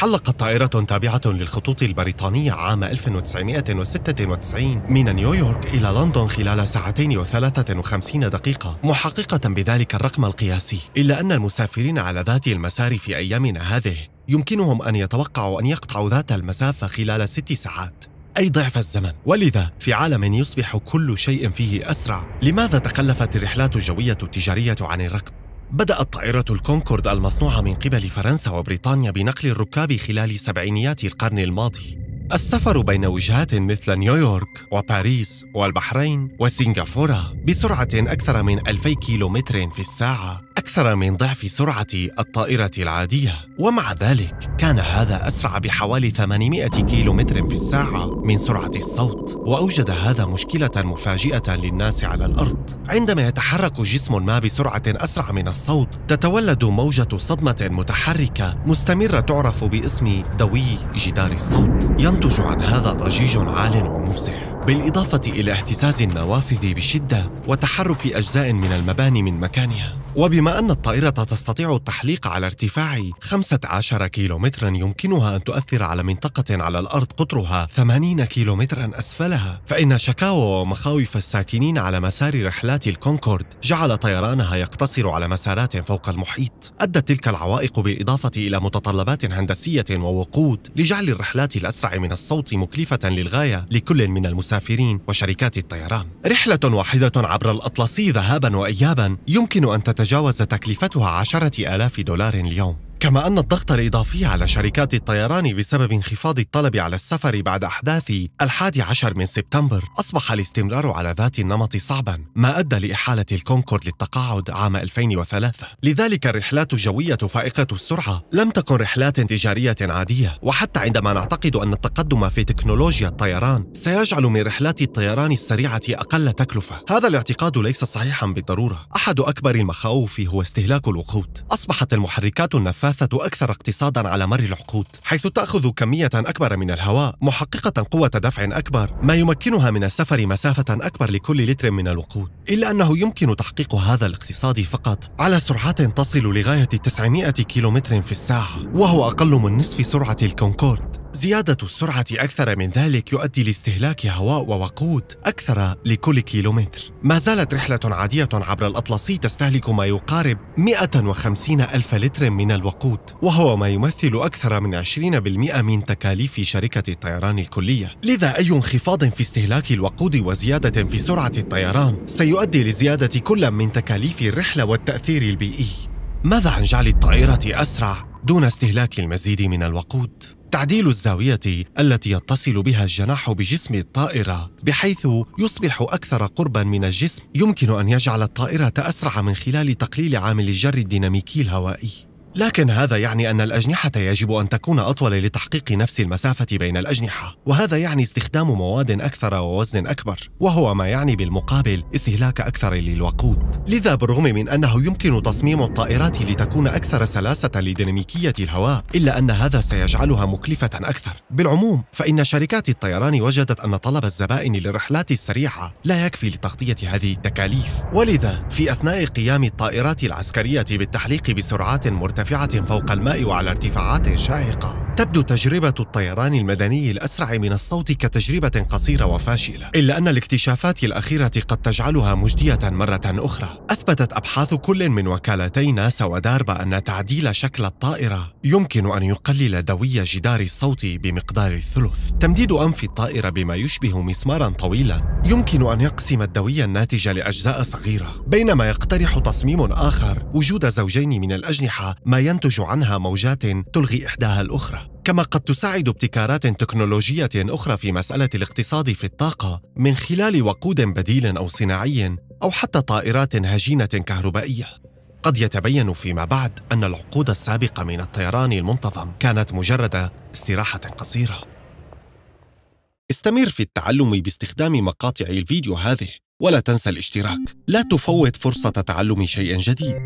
حلقت طائرة تابعة للخطوط البريطانية عام 1996 من نيويورك إلى لندن خلال ساعتين وثلاثة وخمسين دقيقة محققة بذلك الرقم القياسي إلا أن المسافرين على ذات المسار في أيامنا هذه يمكنهم أن يتوقعوا أن يقطعوا ذات المسافة خلال ست ساعات أي ضعف الزمن ولذا في عالم يصبح كل شيء فيه أسرع لماذا تخلفت الرحلات الجوية التجارية عن الركب؟ بدأت طائرة الكونكورد المصنوعة من قبل فرنسا وبريطانيا بنقل الركاب خلال سبعينيات القرن الماضي السفر بين وجهات مثل نيويورك وباريس والبحرين وسنغافورة بسرعة أكثر من 2000 كيلومتر في الساعة أكثر من ضعف سرعة الطائرة العادية ومع ذلك كان هذا أسرع بحوالي 800 كيلومتر في الساعة من سرعة الصوت وأوجد هذا مشكلة مفاجئة للناس على الأرض عندما يتحرك جسم ما بسرعة أسرع من الصوت تتولد موجة صدمة متحركة مستمرة تعرف باسم دوي جدار الصوت ينتج عن هذا ضجيج عال ومفزع بالإضافة إلى اهتزاز النوافذ بشدة وتحرك أجزاء من المباني من مكانها وبما أن الطائرة تستطيع التحليق على ارتفاع 15 كيلومترا يمكنها أن تؤثر على منطقة على الأرض قطرها 80 كيلومترا أسفلها فإن شكاوى ومخاوف الساكنين على مسار رحلات الكونكورد جعل طيرانها يقتصر على مسارات فوق المحيط أدت تلك العوائق بالإضافة إلى متطلبات هندسية ووقود لجعل الرحلات الأسرع من الصوت مكلفة للغاية لكل من المسافرين وشركات الطيران رحلة واحدة عبر الأطلسي ذهابا وإيابا يمكن أن تت تتجاوز تكلفتها عشرة آلاف دولار اليوم كما أن الضغط الإضافي على شركات الطيران بسبب انخفاض الطلب على السفر بعد أحداث الحادي عشر من سبتمبر أصبح الاستمرار على ذات النمط صعبا ما أدى لإحالة الكونكورد للتقاعد عام 2003 لذلك الرحلات الجوية فائقة السرعة لم تكن رحلات تجارية عادية وحتى عندما نعتقد أن التقدم في تكنولوجيا الطيران سيجعل من رحلات الطيران السريعة أقل تكلفة هذا الاعتقاد ليس صحيحا بالضرورة أحد أكبر المخاوف هو استهلاك الوقود أصبحت المحركات النفاثة النباثة أكثر اقتصادا على مر العقود حيث تأخذ كمية أكبر من الهواء محققة قوة دفع أكبر ما يمكنها من السفر مسافة أكبر لكل لتر من الوقود إلا أنه يمكن تحقيق هذا الاقتصاد فقط على سرعات تصل لغاية 900 كيلومتر في الساعة وهو أقل من نصف سرعة الكونكورد زيادة السرعة أكثر من ذلك يؤدي لاستهلاك هواء ووقود أكثر لكل كيلومتر ما زالت رحلة عادية عبر الأطلسي تستهلك ما يقارب 150 ألف لتر من الوقود وهو ما يمثل أكثر من 20% من تكاليف شركة الطيران الكلية لذا أي انخفاض في استهلاك الوقود وزيادة في سرعة الطيران سيؤدي لزيادة كل من تكاليف الرحلة والتأثير البيئي ماذا عن جعل الطائرة أسرع دون استهلاك المزيد من الوقود؟ تعديل الزاوية التي يتصل بها الجناح بجسم الطائرة بحيث يصبح أكثر قربا من الجسم يمكن أن يجعل الطائرة أسرع من خلال تقليل عامل الجر الديناميكي الهوائي لكن هذا يعني أن الأجنحة يجب أن تكون أطول لتحقيق نفس المسافة بين الأجنحة، وهذا يعني استخدام مواد أكثر ووزن أكبر، وهو ما يعني بالمقابل استهلاك أكثر للوقود. لذا بالرغم من أنه يمكن تصميم الطائرات لتكون أكثر سلاسة لديناميكية الهواء، إلا أن هذا سيجعلها مكلفة أكثر. بالعموم، فإن شركات الطيران وجدت أن طلب الزبائن للرحلات السريعة لا يكفي لتغطية هذه التكاليف، ولذا في أثناء قيام الطائرات العسكرية بالتحليق بسرعات مرتفعة مرتفعة فوق الماء وعلى ارتفاعات شاهقة تبدو تجربة الطيران المدني الأسرع من الصوت كتجربة قصيرة وفاشلة إلا أن الاكتشافات الأخيرة قد تجعلها مجدية مرة أخرى أثبتت أبحاث كل من وكالتي ناسا وداربا أن تعديل شكل الطائرة يمكن أن يقلل دوي جدار الصوت بمقدار الثلث تمديد أنف الطائرة بما يشبه مسمارا طويلا يمكن أن يقسم الدوي الناتج لأجزاء صغيرة بينما يقترح تصميم آخر وجود زوجين من الأجنحة ما ينتج عنها موجات تلغي إحداها الأخرى كما قد تساعد ابتكارات تكنولوجية أخرى في مسألة الاقتصاد في الطاقة من خلال وقود بديل أو صناعي أو حتى طائرات هجينة كهربائية قد يتبين فيما بعد أن العقود السابقة من الطيران المنتظم كانت مجرد استراحة قصيرة استمر في التعلم باستخدام مقاطع الفيديو هذه ولا تنسى الاشتراك لا تفوت فرصة تعلم شيء جديد